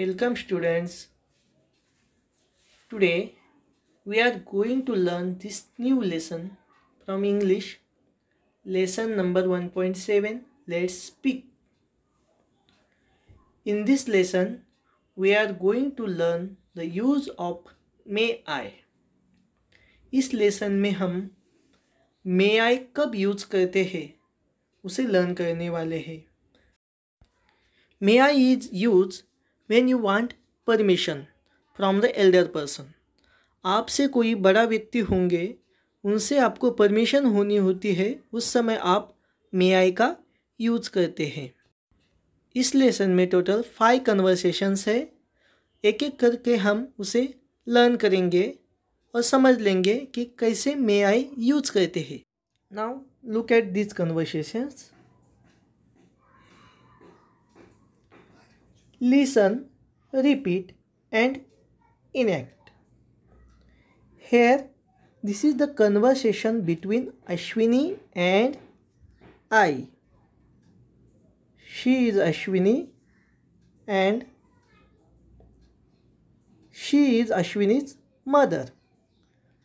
Welcome students. Today we are going to learn this new lesson from English. Lesson number 1.7 Let's Speak. In this lesson we are going to learn the use of may I. इस lesson में हम मे आई कब use करते हैं उसे learn करने वाले हैं may I is use when you want permission from the elder person आपसे कोई बड़ा व्यक्ति होंगे उनसे आपको परमिशन होनी होती है उस समय आप मे आई का यूज करते हैं इस लेसन में टोटल फाइव कन्वर्सेशंस है एक एक करके हम उसे लर्न करेंगे और समझ लेंगे कि कैसे मे आई यूज करते हैं now look at this conversations listen, repeat, and enact. Here, this is the conversation between Ashwini and I. She is Ashwini and she is Ashwini's mother.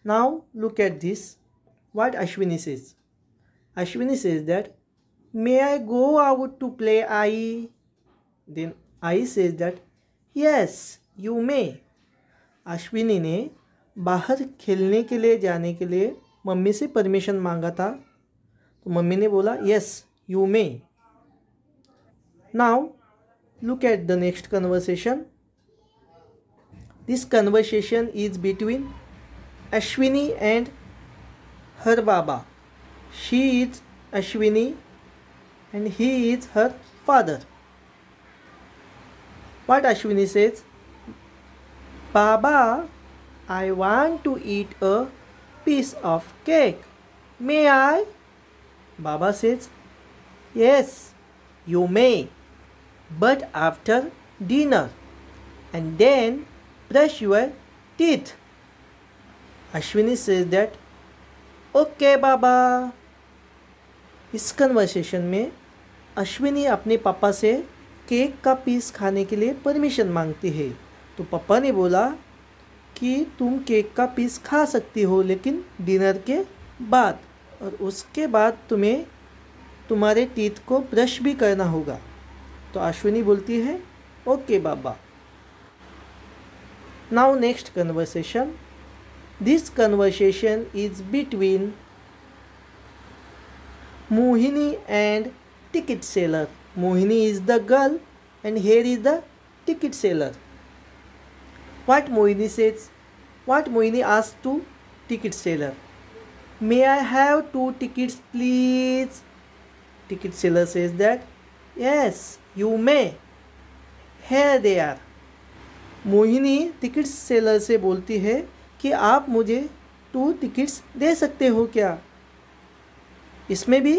Now look at this. What Ashwini says. Ashwini says that, May I go out to play, I? Then I says that yes you may Ashwini ने बाहर खेलने के लिए जाने के लिए mummy से permission मांगा था तो मम्मी ने बोला yes you may now look at the next conversation this conversation is between Ashwini and her Baba she is Ashwini and he is her father what Ashwini says, Baba, I want to eat a piece of cake. May I? Baba says, Yes, you may, but after dinner. And then brush your teeth. Ashwini says that, Okay, Baba. इस conversation में अश्विनी अपने पापा से cake का piece खाने के लिए permission मांगती है तो पापा ने बोला कि तुम केक का पीस खा सकती हो लेकिन डिनर के बाद और उसके बाद तुम्हें तुम्हारे टीथ को ब्रश भी करना होगा तो अश्विनी बोलती है okay Baba now next conversation this conversation is between Mohini and ticket seller Mohini is the girl and here is the ticket seller. What Mohini says? What Mohini asks to ticket seller? May I have two tickets please? Ticket seller says that yes, you may. Here they are. Mohini ticket seller se bolti hai ki aap mujhe two tickets दे सकते हो क्या इसमें भी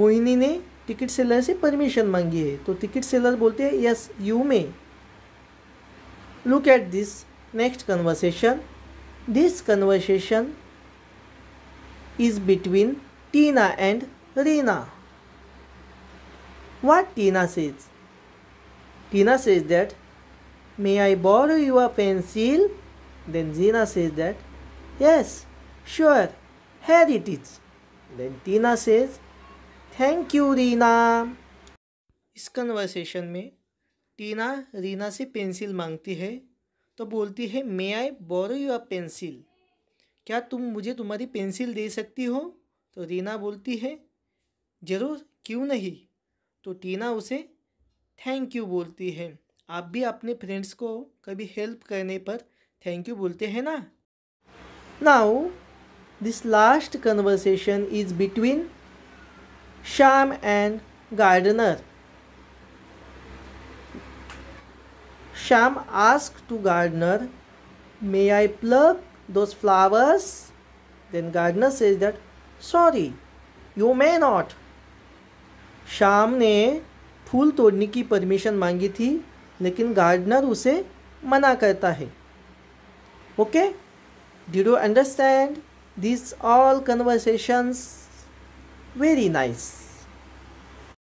मोहिनी ने ticket seller से permission मांगी है तो टिकट सेलर बोलते हैं yes you may look at this next conversation this conversation is between Tina and Reena what Tina says Tina says that may I your pencil then Gina says that yes sure here it is then Tina says thank you Reena इस conversation में टीना रीना से pencil मांगती है तो बोलती है मे आई बोरो are pencil क्या तुम मुझे तुम्हारी पेंसिल दे सकती हो तो रीना बोलती है ज़रूर क्यों नहीं तो टीना उसे थैंक यू बोलती है आप भी अपने फ्रेंड्स को कभी हेल्प करने पर थैंक यू बोलते हैं ना now this last conversation is between Sham and Gardener. Sham asked to Gardener, May I pluck those flowers? Then Gardener says that, Sorry, you may not. शाम ने फूल तोड़ने की परमिशन मांगी थी लेकिन गार्डनर उसे मना करता है okay do you understand this all conversations very nice